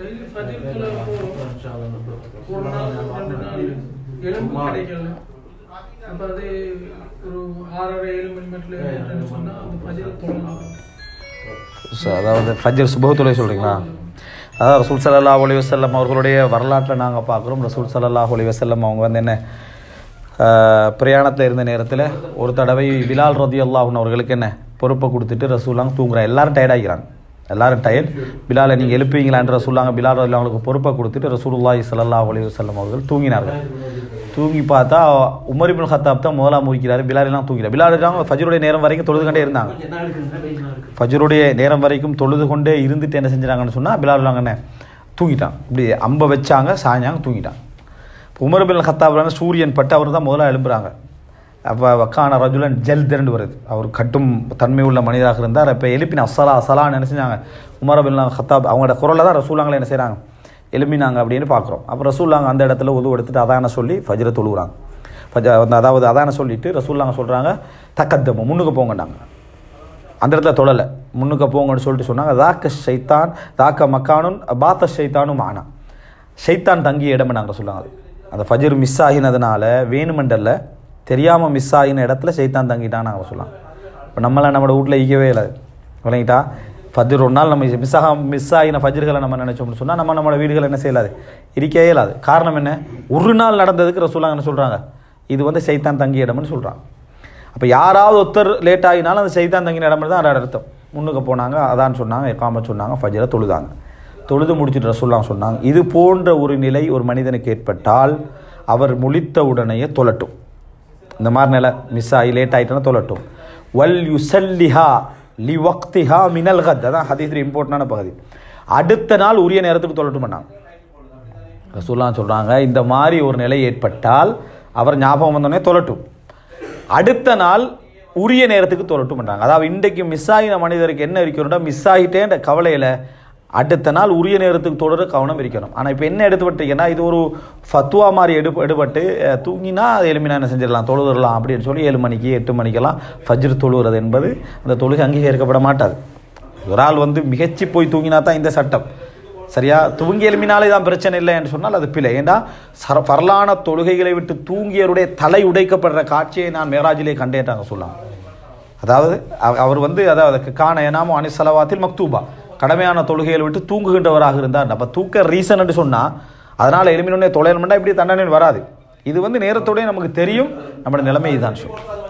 அதாவது ஃபஜர் சுபத்துடைய சொல்கிறீங்களா அதாவது ரசூல் சல்லா அலி வசல்லம் அவர்களுடைய வரலாற்றை நாங்கள் பார்க்குறோம் ரசூல் சல்லா அலி வசல்லம் அவங்க வந்து என்ன பிரயாணத்தில் இருந்த நேரத்தில் ஒரு தடவை விலால் ரதி அவர்களுக்கு என்ன பொறுப்பை கொடுத்துட்டு ரசூலாங்க தூங்குறாங்க எல்லோரும் டயர்டாகிறாங்க எல்லாரும் டயர்ட் பிலாலை நீங்கள் எழுப்புவீங்களான்ற ரசூல்லாங்க பிலால் அவங்களுக்கு பொறுப்பை கொடுத்துட்டு ரசூலுல்லாஹி சல்லா அலி வல்லம் அவர்கள் தூங்கினார்கள் தூங்கி பார்த்தா உமரிபுல் ஹத்தாப் தான் முதலாம் முடிக்கிறாரு பிலாலெல்லாம் தூங்கினார் பிலாலெல்லாம் ஃபஜருடைய நேரம் வரைக்கும் தொழுது கொண்டே இருந்தாங்க ஃபஜருடைய நேரம் வரைக்கும் தொழுது கொண்டே இருந்துட்டு என்ன செஞ்சாங்கன்னு சொன்னால் பிலாலெல்லாங்கண்ணே தூங்கிட்டான் இப்படி அம்பை வச்சாங்க சாஞ்சாங்க தூங்கிட்டான் இப்போ உமர் ஹத்தாப்லான சூரியன் பட்டு அவர் தான் முதலாக எழும்புறாங்க அப்போ வக்கான ரஜுலன் ஜெல் திரண்டு வருது அவர் கட்டும் தன்மை உள்ள மனிதராக இருந்தார் அப்போ எழுப்பின அசலா அசலான்னு என்ன செஞ்சாங்க உமரபில்லா ஹத்தாப் அவங்களோட குரலில் தான் ரசூலாங்களை என்ன செய்கிறாங்க எழுப்பினாங்க அப்படின்னு பார்க்குறோம் அப்போ ரசூல்லாங்க அந்த இடத்துல உதவு எடுத்துட்டு அதான சொல்லி ஃபஜ்ரை தொழுகிறாங்க ஃபஜ அதாவது அதான சொல்லிவிட்டு ரசூல்லாங்க சொல்கிறாங்க தக்கத்தம் முன்னுக்கு போங்கண்டாங்க அந்த இடத்துல தொழலை முன்னுக்கு போங்கன்னு சொல்லிட்டு சொன்னாங்க தாக்க ஷைத்தான் தாக்க மக்கானும் பாத்த ஷைத்தானும் ஆனா ஷைத்தான் தங்கிய இடம்னு நாங்கள் சொல்லுவாங்க அந்த ஃபஜர் மிஸ் ஆகினதுனால வேணுமண்டலில் தெரியாமல் மிஸ் ஆகின இடத்துல சைத்தான் தங்கிட்டான்னு அவன் சொல்லலாம் இப்போ நம்மளை நம்மளோட வீட்டில் ஈக்கவே இல்லை விளங்கிட்டா ஃபஜ்ர் ஒரு நாள் நம்ம மிஸ் ஆக மிஸ் ஆகின ஃபஜ்ர்களை நம்ம நினச்சோம்னு சொன்னால் நம்ம நம்மளோட வீடுகள் என்ன செய்யலாது இருக்கவே இல்லாது காரணம் என்ன ஒரு நாள் நடந்ததுக்கு ரசூலாங்க என்ன சொல்கிறாங்க இது வந்து சைத்தான் தங்கிய இடம்னு சொல்கிறான் அப்போ யாராவது ஒருத்தர் லேட் ஆகினாலும் அந்த சைத்தான் தங்கின இடம்னு தான் அதோட அர்த்தம் முன்னுக்கு போனாங்க அதான்னு சொன்னாங்க எக்காம சொன்னாங்க ஃபஜ்ரை தொழுதாங்க தொழுது முடிச்சுட்டு ரசூல்லாம் சொன்னாங்க இது போன்ற ஒரு நிலை ஒரு மனிதனுக்கு ஏற்பட்டால் அவர் முழித்த உடனேயே தொலட்டும் இந்த மாதிரி நில மிஸ் ஆகி லேட் ஆகிட்டோன்னா தொழட்டும் வல் யுசல்லிஹா லி வக்திஹா மினல் கத் அதான் ஹதீஸ் இம்பார்ட்டண்டான பகுதி அடுத்த நாள் உரிய நேரத்துக்கு தொழட்டும் பண்ணாங்க ரசூல்லாம் சொல்கிறாங்க இந்த மாதிரி ஒரு நிலை ஏற்பட்டால் அவர் ஞாபகம் வந்தோடனே தொழட்டும் அடுத்த நாள் உரிய நேரத்துக்கு தொழட்டும் பண்ணுறாங்க அதாவது இன்றைக்கு மிஸ் ஆகின மனிதருக்கு என்ன இருக்கிறோம்னா மிஸ் ஆகிட்டேன்ற கவலையில் அடுத்த நாள் உரிய நேரத்துக்கு தொடர கவனம் இருக்கணும் ஆனால் இப்போ என்ன எடுத்துப்பட்டீங்கன்னா இது ஒரு ஃபத்துவா மாதிரி எடு எடுபட்டு தூங்கினா அது எலுமினா என்ன செஞ்சிடலாம் தொழுதுடலாம் அப்படின்னு சொல்லி ஏழு மணிக்கு எட்டு மணிக்கெல்லாம் ஃபஜ்ரு தொழுகிறது என்பது அந்த தொழுகை அங்கீகரிக்கப்பட மாட்டாது ஒரு ஆள் வந்து மிகச்சி போய் தூங்கினா தான் இந்த சட்டம் சரியா தூங்கி எழுமினாலே தான் பிரச்சனை இல்லை என்று சொன்னால் அது பிள்ளை ஏன்னா சர வரலான தொழுகைகளை விட்டு தூங்கியவருடைய தலை உடைக்கப்படுற காட்சியை நான் மேராஜிலே கண்டேட்டாங்க சொல்லலாம் அதாவது அவர் வந்து அதாவது காண ஏனாமோ அனிசலவாத்தில் மக்தூபா கடமையான தொழுகையில் விட்டு தூங்குகின்றவராக இருந்தார் நம்ம தூக்க ரீசன் என்று சொன்னால் அதனால் எலுமினோடனே தொழில் இப்படி தண்டனை வராது இது வந்து நேரத்தோடய நமக்கு தெரியும் நம்மளோட நிலைமை இதுதான் சொல்லுவோம்